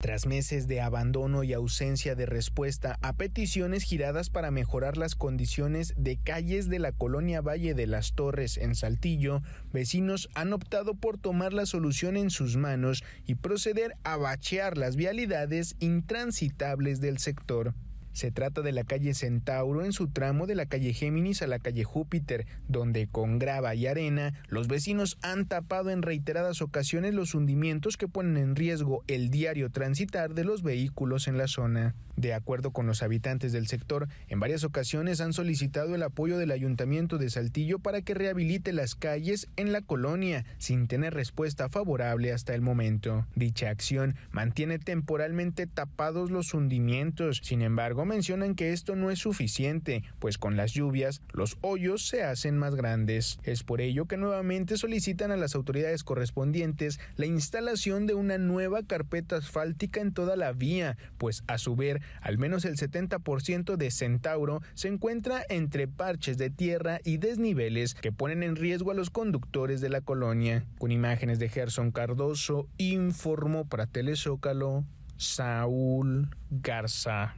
Tras meses de abandono y ausencia de respuesta a peticiones giradas para mejorar las condiciones de calles de la colonia Valle de las Torres en Saltillo, vecinos han optado por tomar la solución en sus manos y proceder a bachear las vialidades intransitables del sector. Se trata de la calle Centauro en su tramo de la calle Géminis a la calle Júpiter, donde con grava y arena los vecinos han tapado en reiteradas ocasiones los hundimientos que ponen en riesgo el diario transitar de los vehículos en la zona. De acuerdo con los habitantes del sector, en varias ocasiones han solicitado el apoyo del ayuntamiento de Saltillo para que rehabilite las calles en la colonia, sin tener respuesta favorable hasta el momento. Dicha acción mantiene temporalmente tapados los hundimientos, sin embargo, mencionan que esto no es suficiente, pues con las lluvias los hoyos se hacen más grandes. Es por ello que nuevamente solicitan a las autoridades correspondientes la instalación de una nueva carpeta asfáltica en toda la vía, pues a su ver, al menos el 70% de Centauro se encuentra entre parches de tierra y desniveles que ponen en riesgo a los conductores de la colonia. Con imágenes de Gerson Cardoso, informó para Telezócalo Saúl Garza.